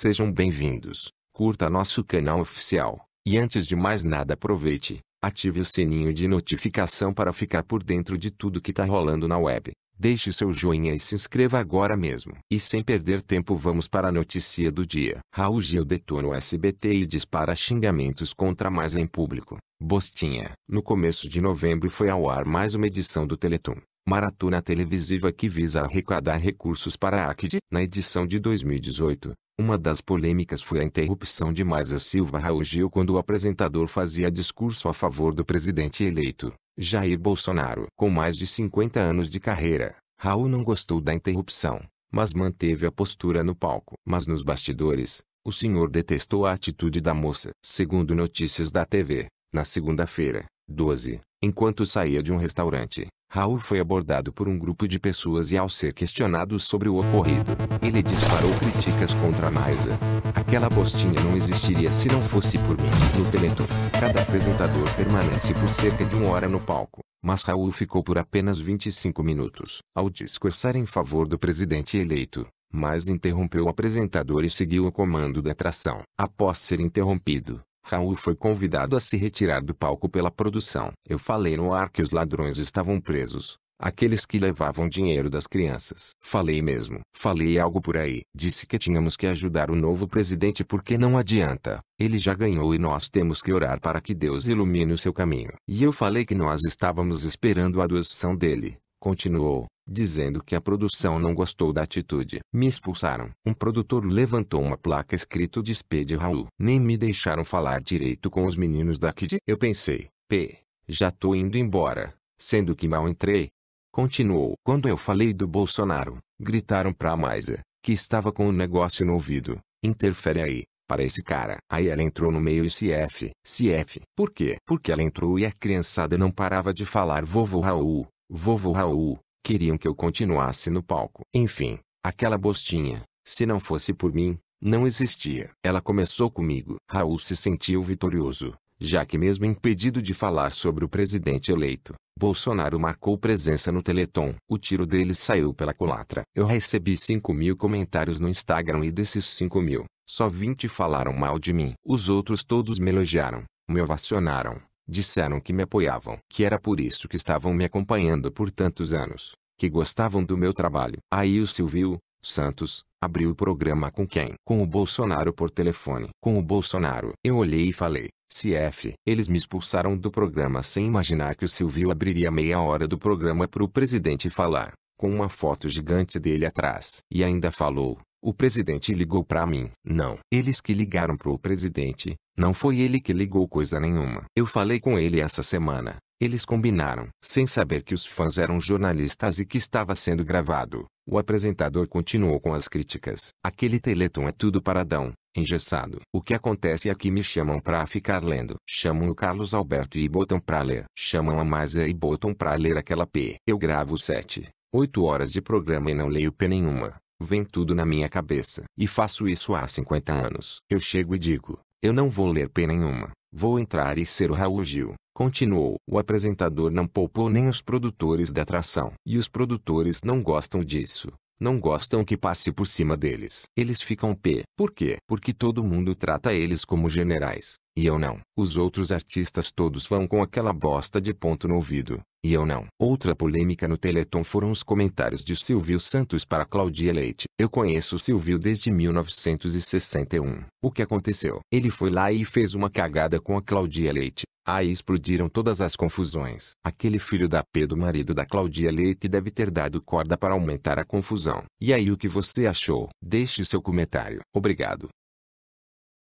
Sejam bem-vindos, curta nosso canal oficial, e antes de mais nada aproveite, ative o sininho de notificação para ficar por dentro de tudo que tá rolando na web. Deixe seu joinha e se inscreva agora mesmo. E sem perder tempo vamos para a notícia do dia. Raul Gil detona o SBT e dispara xingamentos contra mais em público. Bostinha. No começo de novembro foi ao ar mais uma edição do Teleton. Maratona televisiva que visa arrecadar recursos para a ACD. Na edição de 2018, uma das polêmicas foi a interrupção de Maisa Silva Raul quando o apresentador fazia discurso a favor do presidente eleito, Jair Bolsonaro. Com mais de 50 anos de carreira, Raul não gostou da interrupção, mas manteve a postura no palco. Mas nos bastidores, o senhor detestou a atitude da moça. Segundo notícias da TV, na segunda-feira, 12, enquanto saía de um restaurante, Raul foi abordado por um grupo de pessoas e ao ser questionado sobre o ocorrido, ele disparou críticas contra Maisa. Aquela bostinha não existiria se não fosse por mim. No Teleton, cada apresentador permanece por cerca de uma hora no palco mas Raul ficou por apenas 25 minutos. Ao discursar em favor do presidente eleito, mas interrompeu o apresentador e seguiu o comando da atração. Após ser interrompido, Raul foi convidado a se retirar do palco pela produção. Eu falei no ar que os ladrões estavam presos. Aqueles que levavam dinheiro das crianças. Falei mesmo. Falei algo por aí. Disse que tínhamos que ajudar o novo presidente porque não adianta. Ele já ganhou e nós temos que orar para que Deus ilumine o seu caminho. E eu falei que nós estávamos esperando a adoção dele. Continuou dizendo que a produção não gostou da atitude. Me expulsaram. Um produtor levantou uma placa escrito despede Raul. Nem me deixaram falar direito com os meninos da Kid. Eu pensei, p, já tô indo embora, sendo que mal entrei. Continuou. Quando eu falei do Bolsonaro, gritaram pra Maisa, que estava com o negócio no ouvido. Interfere aí para esse cara. Aí ela entrou no meio e CF. CF. Por quê? Porque ela entrou e a criançada não parava de falar vovô Raul, vovô Raul, queriam que eu continuasse no palco. Enfim, aquela bostinha, se não fosse por mim, não existia. Ela começou comigo. Raul se sentiu vitorioso, já que mesmo impedido de falar sobre o presidente eleito, Bolsonaro marcou presença no Teleton. O tiro dele saiu pela colatra. Eu recebi 5 mil comentários no Instagram e desses 5 mil, só 20 falaram mal de mim. Os outros todos me elogiaram, me ovacionaram, disseram que me apoiavam, que era por isso que estavam me acompanhando por tantos anos que gostavam do meu trabalho. Aí o Silvio Santos abriu o programa com quem? Com o Bolsonaro por telefone. Com o Bolsonaro. Eu olhei e falei: CF. Eles me expulsaram do programa sem imaginar que o Silvio abriria meia hora do programa para o presidente falar, com uma foto gigante dele atrás. E ainda falou: o presidente ligou para mim. Não. Eles que ligaram para o presidente. Não foi ele que ligou coisa nenhuma. Eu falei com ele essa semana. Eles combinaram. Sem saber que os fãs eram jornalistas e que estava sendo gravado, o apresentador continuou com as críticas. Aquele teleton é tudo paradão, engessado. O que acontece é que me chamam pra ficar lendo. Chamam o Carlos Alberto e botam pra ler. Chamam a Maisa e botam pra ler aquela P. Eu gravo sete, oito horas de programa e não leio P nenhuma. Vem tudo na minha cabeça. E faço isso há 50 anos. Eu chego e digo, eu não vou ler P nenhuma. Vou entrar e ser o Raul Gil. Continuou. O apresentador não poupou nem os produtores da atração. E os produtores não gostam disso não gostam que passe por cima deles. Eles ficam p. Por quê? Porque todo mundo trata eles como generais, e eu não. Os outros artistas todos vão com aquela bosta de ponto no ouvido, e eu não. Outra polêmica no Teleton foram os comentários de Silvio Santos para Claudia Leite. Eu conheço Silvio desde 1961. O que aconteceu? Ele foi lá e fez uma cagada com a Claudia Leite. Aí explodiram todas as confusões. Aquele filho da P do marido da Claudia Leite deve ter dado corda para aumentar a confusão. E aí o que você achou? Deixe seu comentário. Obrigado.